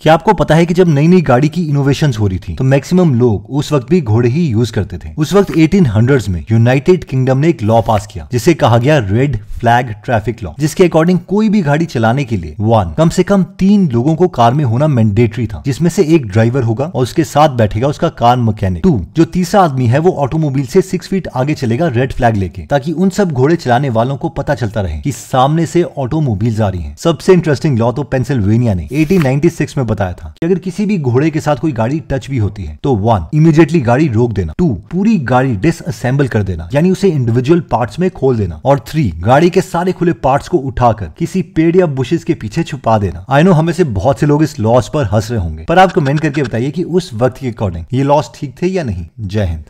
क्या आपको पता है कि जब नई नई गाड़ी की इनोवेशन हो रही थी तो मैक्सिमम लोग उस वक्त भी घोड़े ही यूज करते थे उस वक्त 1800s में यूनाइटेड किंगडम ने एक लॉ पास किया जिसे कहा गया रेड फ्लैग ट्रैफिक लॉ जिसके अकॉर्डिंग कोई भी गाड़ी चलाने के लिए वन कम से कम तीन लोगों को कार में होना मैंडेटरी था जिसमें से एक ड्राइवर होगा और उसके साथ बैठेगा उसका कार मैकेनिक टू जो तीसरा आदमी है वो ऑटोमोबाइल से सिक्स फीट आगे चलेगा रेड फ्लैग लेके ताकि उन सब घोड़े चलाने वालों को पता चलता रहे की सामने से ऑटोमोबाइल आ रही है सबसे इंटरेस्टिंग लॉ तो पेंसिल्वेनिया ने एटीन में बताया था की अगर किसी भी घोड़े के साथ कोई गाड़ी टच भी होती है तो वन इमीडिएटली गाड़ी रोक देना टू पूरी गाड़ी डिसअसेंबल कर देना यानी उसे इंडिविजुअल पार्ट में खोल देना और थ्री गाड़ी गाड़ी के सारे खुले पार्ट को उठाकर किसी पेड़ या बुशेज के पीछे छुपा देना आई नो हमें से बहुत से लोग इस लॉस पर हंस रहे होंगे पर आप कमेंट करके बताइए कि उस वक्त के अकॉर्डिंग ये लॉस ठीक थे या नहीं जय हिंद